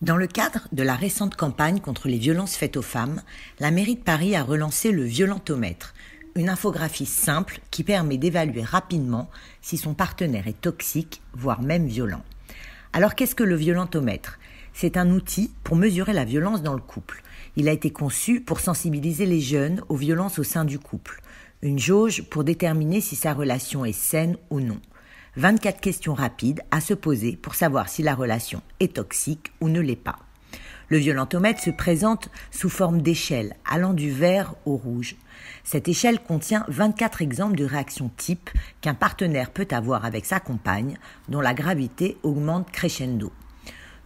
Dans le cadre de la récente campagne contre les violences faites aux femmes, la mairie de Paris a relancé le violentomètre, une infographie simple qui permet d'évaluer rapidement si son partenaire est toxique, voire même violent. Alors qu'est-ce que le violentomètre C'est un outil pour mesurer la violence dans le couple. Il a été conçu pour sensibiliser les jeunes aux violences au sein du couple, une jauge pour déterminer si sa relation est saine ou non. 24 questions rapides à se poser pour savoir si la relation est toxique ou ne l'est pas. Le violentomètre se présente sous forme d'échelle allant du vert au rouge. Cette échelle contient 24 exemples de réactions types qu'un partenaire peut avoir avec sa compagne dont la gravité augmente crescendo.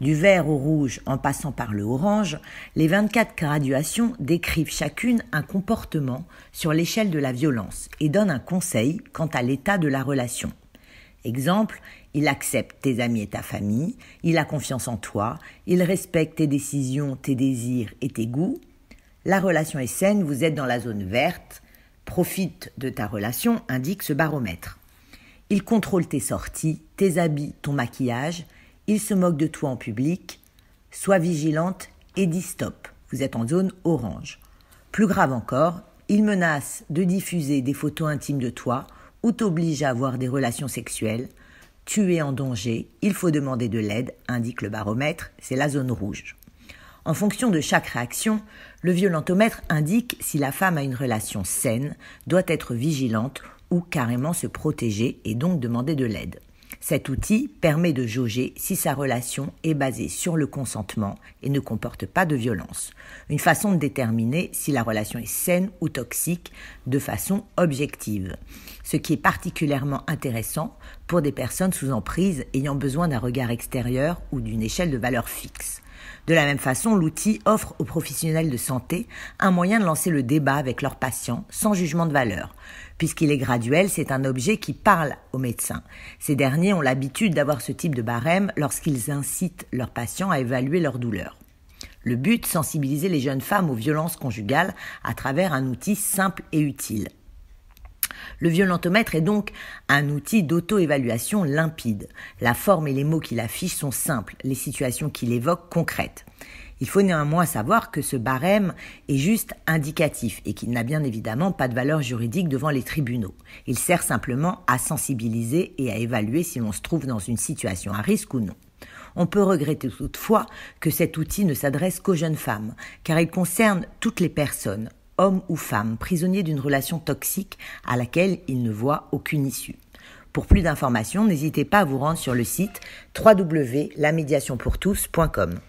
Du vert au rouge en passant par le orange, les 24 graduations décrivent chacune un comportement sur l'échelle de la violence et donnent un conseil quant à l'état de la relation. Exemple, il accepte tes amis et ta famille, il a confiance en toi, il respecte tes décisions, tes désirs et tes goûts. La relation est saine, vous êtes dans la zone verte, profite de ta relation, indique ce baromètre. Il contrôle tes sorties, tes habits, ton maquillage, il se moque de toi en public, sois vigilante et dis stop, vous êtes en zone orange. Plus grave encore, il menace de diffuser des photos intimes de toi ou t'oblige à avoir des relations sexuelles, tu es en danger, il faut demander de l'aide, indique le baromètre, c'est la zone rouge. En fonction de chaque réaction, le violentomètre indique si la femme a une relation saine, doit être vigilante ou carrément se protéger et donc demander de l'aide. Cet outil permet de jauger si sa relation est basée sur le consentement et ne comporte pas de violence. Une façon de déterminer si la relation est saine ou toxique de façon objective. Ce qui est particulièrement intéressant pour des personnes sous emprise ayant besoin d'un regard extérieur ou d'une échelle de valeur fixe. De la même façon, l'outil offre aux professionnels de santé un moyen de lancer le débat avec leurs patients sans jugement de valeur. Puisqu'il est graduel, c'est un objet qui parle aux médecins. Ces derniers ont l'habitude d'avoir ce type de barème lorsqu'ils incitent leurs patients à évaluer leur douleur. Le but, sensibiliser les jeunes femmes aux violences conjugales à travers un outil simple et utile, le violentomètre est donc un outil d'auto-évaluation limpide. La forme et les mots qu'il affiche sont simples, les situations qu'il évoque concrètes. Il faut néanmoins savoir que ce barème est juste indicatif et qu'il n'a bien évidemment pas de valeur juridique devant les tribunaux. Il sert simplement à sensibiliser et à évaluer si l'on se trouve dans une situation à risque ou non. On peut regretter toutefois que cet outil ne s'adresse qu'aux jeunes femmes, car il concerne toutes les personnes, homme ou femme, prisonnier d'une relation toxique à laquelle il ne voit aucune issue. Pour plus d'informations, n'hésitez pas à vous rendre sur le site www.lamédiationpourtous.com.